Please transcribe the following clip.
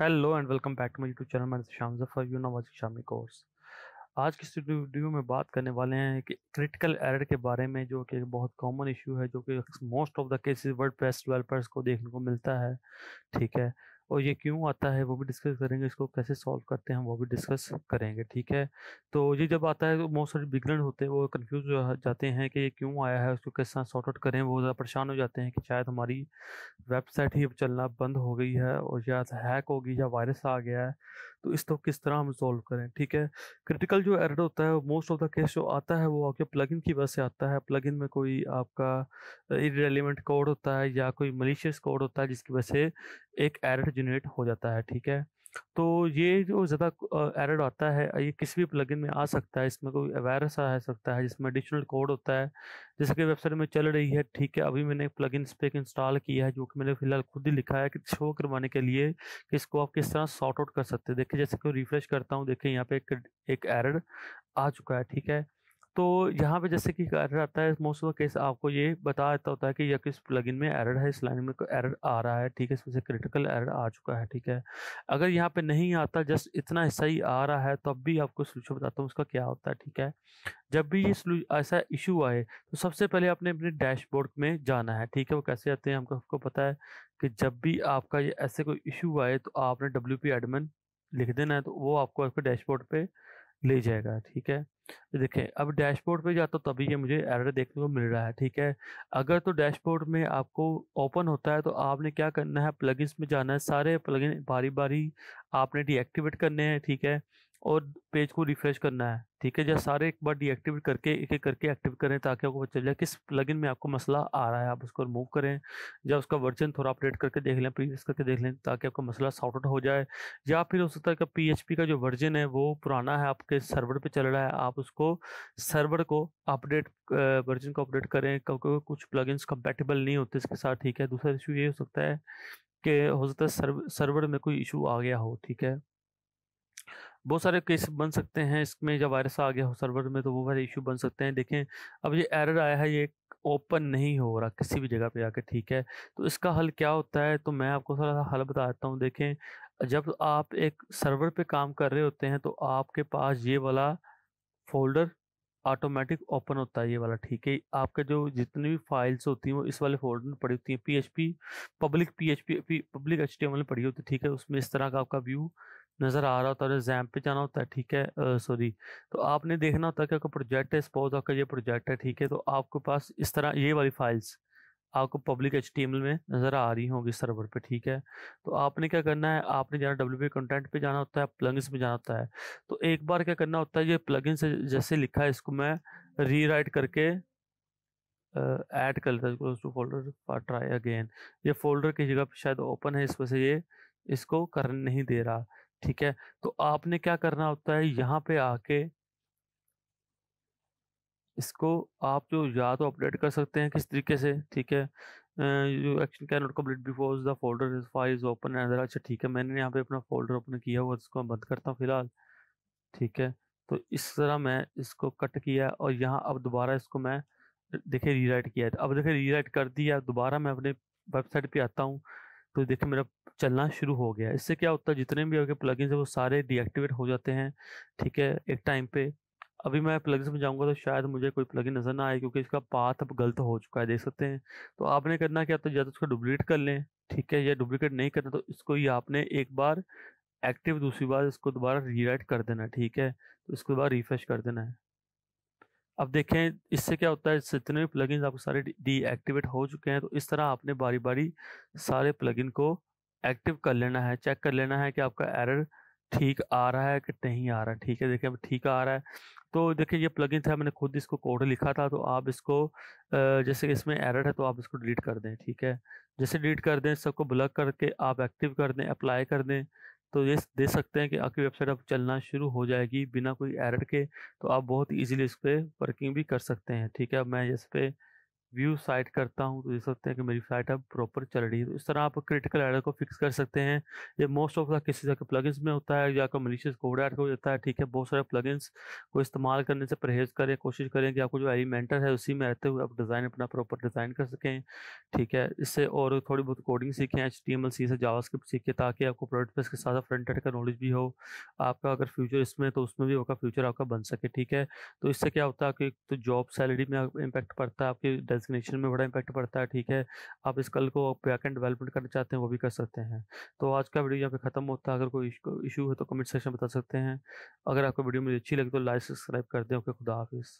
hello and welcome back to my YouTube channel मैं Sham Zafar you know Shami course आज की video में बात करने वाले हैं कि क्रिटिकल एरर के बारे में जो कि बहुत कॉमन इशू है जो कि most of the cases WordPress developers को देखने को मिलता है ठीक है और ये क्यों आता है वो भी डिस्कस करेंगे इसको कैसे सॉल्व करते हैं हम वो भी डिस्कस करेंगे ठीक है तो ये जब आता है तो बहुत सारे बिगनर होते हैं वो कन्फ्यूज हो जाते हैं कि ये क्यों आया है उसको कैसे सॉर्ट आउट करें वो ज़्यादा परेशान हो जाते हैं कि शायद हमारी वेबसाइट ही चलना बंद हो गई है और या हैक हो गई या वायरस आ गया है तो इसको तो किस तरह हम सॉल्व करें ठीक है क्रिटिकल जो एरर होता है मोस्ट ऑफ द केस जो आता है वो आपके प्लगइन की वजह से आता है प्लगइन में कोई आपका इरेलीवेंट कोड होता है या कोई मलिशियस कोड होता है जिसकी वजह से एक एरर जनरेट हो जाता है ठीक है तो ये जो ज़्यादा एरर आता है ये किसी भी प्लगइन में आ सकता है इसमें कोई वायरस आ सकता है जिसमें एडिशनल कोड होता है जैसे कि वेबसाइट में चल रही है ठीक है अभी मैंने एक प्लगइन एक इंस्टॉल किया है जो कि मैंने फिलहाल खुद ही लिखा है कि शो करवाने के लिए कि इसको आप किस तरह सॉर्ट आउट कर सकते हैं देखिए जैसे कि रिफ्रेश करता हूँ देखिए यहाँ पे एक एक एरर आ चुका है ठीक है तो यहाँ पे जैसे कि एरर आता है मोस्ट ऑफ द केस आपको ये बता देता होता है कि यह किस प्लगइन में एरर है इस लाइन में एरर आ रहा है ठीक है इसमें से क्रिटिकल एरर आ चुका है ठीक है अगर यहाँ पे नहीं आता जस्ट इतना हिस्सा ही आ रहा है तब भी आपको सोल्यूशन बताता हूँ उसका क्या होता है ठीक है जब भी ये ऐसा इशू आए तो सबसे पहले आपने अपने डैशबोर्ड में जाना है ठीक है वो कैसे आते हैं हमको आपको पता है कि जब भी आपका ये ऐसे कोई इशू आए तो आपने डब्ल्यू एडमिन लिख देना है तो वो आपको आपके डैशबोर्ड पर ले जाएगा ठीक है देखें अब डैशबोर्ड पे जाता हूँ तो तभी ये मुझे एरर देखने को मिल रहा है ठीक है अगर तो डैशबोर्ड में आपको ओपन होता है तो आपने क्या करना है प्लगइन्स में जाना है सारे प्लगइन बारी बारी आपने डीएक्टिवेट करने हैं ठीक है और पेज को रिफ्रेश करना है ठीक है या सारे एक बार डीएक्टिवेट करके एक एक करके एक्टिव करें ताकि आपको चल जाए किस प्लगइन में आपको मसला आ रहा है आप उसको रिमूव करें या उसका वर्जन थोड़ा अपडेट करके देख लें प्रीवियस करके देख लें ताकि आपका मसला सॉर्ट आउट हो जाए या फिर हो सकता है कि पी का जो वर्जन है वो पुराना है आपके सर्वर पर चल रहा है आप उसको सर्वर को अपडेट वर्जन को अपडेट करें क्योंकि कुछ प्लगइन्स कंपेटेबल नहीं होते इसके साथ ठीक है दूसरा इशू ये हो सकता है कि हो सकता है सर्वर में कोई इशू आ गया हो ठीक है बहुत सारे केस बन सकते हैं इसमें जब वायरस आ गया हो सर्वर में तो वो सारे इशू बन सकते हैं देखें अब ये एरर आया है ये ओपन नहीं हो रहा किसी भी जगह पे आके ठीक है तो इसका हल क्या होता है तो मैं आपको थोड़ा सा हल बता देता हूँ देखें जब आप एक सर्वर पे काम कर रहे होते हैं तो आपके पास ये वाला फोल्डर ऑटोमेटिक ओपन होता है ये वाला ठीक है आपके जो जितनी भी फाइल्स होती हैं वो इस वाले फोल्डर में पड़ी होती हैं P public P public H में पड़ी होती है ठीक है उसमें इस तरह का आपका व्यू नज़र आ रहा होता है जैम पे जाना होता है ठीक है सॉरी तो आपने देखना होता है कि आपका प्रोजेक्ट है सपोज आपका ये प्रोजेक्ट है ठीक है तो आपके पास इस तरह ये वाली फाइल्स आपको पब्लिक एच में नज़र आ रही होगी सर्वर पे ठीक है तो आपने क्या करना है आपने जाना डब्ल्यू पी कंटेंट पे जाना होता है प्लगइन्स में जाना होता है तो एक बार क्या करना होता है ये प्लगिन से जैसे लिखा है इसको मैं रीराइट करके ऐड कर लेता है टू फोल्डर ट्राई अगेन ये फोल्डर की जगह शायद ओपन है इस वजह से ये इसको करने नहीं दे रहा ठीक है तो आपने क्या करना होता है यहाँ पे आके इसको आप जो या तो अपडेट कर सकते हैं किस तरीके से ठीक है जो action can not complete before the folder files open and अच्छा ठीक है मैंने यहाँ पे अपना फोल्डर ओपन किया हुआ इसको मैं बंद करता हूँ फिलहाल ठीक है तो इस तरह मैं इसको कट किया और यहाँ अब दोबारा इसको मैं देखे रीराइट किया है अब देखे रीराइट कर दिया दोबारा मैं अपने वेबसाइट पे आता हूँ तो देखे मेरा चलना शुरू हो गया इससे क्या होता है जितने भी आपके प्लगइन्स हैं वो सारे डीएक्टिवेट हो जाते हैं ठीक है एक टाइम पे अभी मैं प्लगइन में जाऊंगा तो शायद मुझे कोई प्लगइन नज़र ना आए क्योंकि इसका पाथ अब गलत हो चुका है देख सकते हैं तो आपने करना क्या तो या तो इसको डुप्लीकेट कर लें ठीक है या डुप्लीकेट नहीं करना तो इसको ही आपने एक बार एक्टिव दूसरी बार इसको दोबारा रीराइट कर देना है ठीक है तो इसको दोबारा रिफ्रेश कर देना है अब देखें इससे क्या होता है जितने भी प्लगइन्स आपको सारे डीएक्टिवेट हो चुके हैं तो इस तरह आपने बारी बारी सारे प्लगइन को एक्टिव कर लेना है चेक कर लेना है कि आपका एरर ठीक आ रहा है कि नहीं आ रहा है ठीक है देखिए ठीक आ रहा है तो देखिए ये प्लगइन था मैंने खुद इसको कोड लिखा था तो आप इसको जैसे इसमें एरर है तो आप इसको डिलीट कर दें ठीक है जैसे डिलीट कर दें सबको ब्लॉक करके आप एक्टिव कर दें अप्लाई कर दें तो ये दे सकते हैं कि आपकी वेबसाइट अब चलना शुरू हो जाएगी बिना कोई एरर के तो आप बहुत ईजिली इस पर वर्किंग भी कर सकते हैं ठीक है मैं इस पर व्यू साइट करता हूँ तो देख सकते हैं कि मेरी साइट अब प्रॉपर चल रही है तो इस तरह आप क्रिटिकल एरर को फिक्स कर सकते हैं ये मोस्ट ऑफ द किसी तरह के प्लगइन्स में होता है या आपका मलिशियस कोड ऐड हो जाता है ठीक है बहुत सारे प्लगइन्स को इस्तेमाल करने से परहेज करें कोशिश करें कि आपको जो एलिमेंटर है उसी में रहते हुए आप डिज़ाइन अपना प्रॉपर डिज़ाइन कर सकें ठीक है इससे और थोड़ी बहुत कोडिंग सीखें H T M L C से जावा स्क्रिप्ट सीखें ताकि आपको प्रोडक्ट के साथ फ्रंट एंड का नॉलेज भी हो आपका अगर फ्यूचर इसमें तो उसमें भी आपका फ्यूचर आपका बन सके ठीक है तो इससे क्या होता है कि जॉब तो सैलरी में इम्पैक्ट पड़ता है आपकी डेजिग्नेशन में बड़ा इंपैक्ट पड़ता है ठीक है आप इस कल को बैकेंड डेवलपमेंट करना चाहते हैं वो भी कर सकते हैं तो आज का वीडियो यहाँ पे खत्म होता है अगर कोई इशू है तो कमेंट सेक्शन बता सकते हैं अगर आपको वीडियो मुझे अच्छी लगी तो लाइक सब्सक्राइब कर दें ओके खुदा हाफिज़